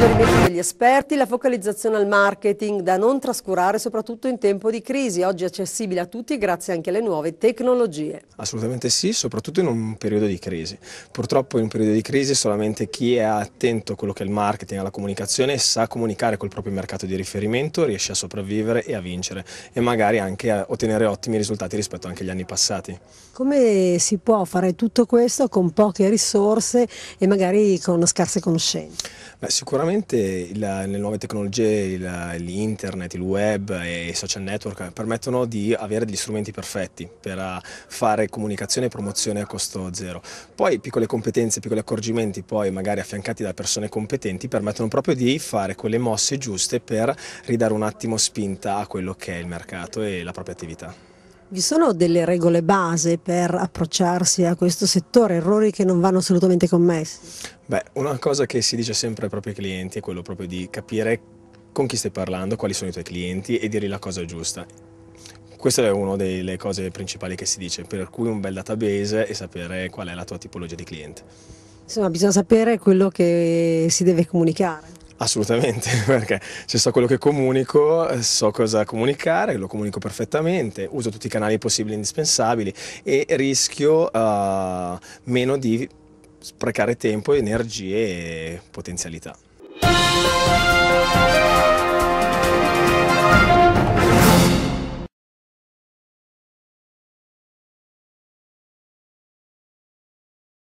suggerimenti degli esperti, la focalizzazione al marketing da non trascurare soprattutto in tempo di crisi, oggi accessibile a tutti grazie anche alle nuove tecnologie. Assolutamente sì, soprattutto in un periodo di crisi. Purtroppo in un periodo di crisi solamente chi è attento a quello che è il marketing, alla comunicazione, sa comunicare col proprio mercato di riferimento, riesce a sopravvivere e a vincere e magari anche a ottenere ottimi risultati rispetto anche agli anni passati. Come si può fare tutto questo con poche risorse e magari con scarse conoscenze? Beh, sicuramente sicuramente il, le nuove tecnologie, il, l'internet, il web e i social network permettono di avere degli strumenti perfetti per ah, fare comunicazione e promozione a costo zero. Poi piccole competenze, piccoli accorgimenti, poi magari affiancati da persone competenti, permettono proprio di fare quelle mosse giuste per ridare un attimo spinta a quello che è il mercato e la propria attività. Vi sono delle regole base per approcciarsi a questo settore, errori che non vanno assolutamente commessi? Beh, una cosa che si dice sempre ai propri clienti è quello proprio di capire con chi stai parlando, quali sono i tuoi clienti e dirgli la cosa giusta. Questa è una delle cose principali che si dice, per cui un bel database e sapere qual è la tua tipologia di cliente. Insomma, bisogna sapere quello che si deve comunicare. Assolutamente, perché se so quello che comunico, so cosa comunicare, lo comunico perfettamente, uso tutti i canali possibili e indispensabili e rischio uh, meno di sprecare tempo, energie e potenzialità.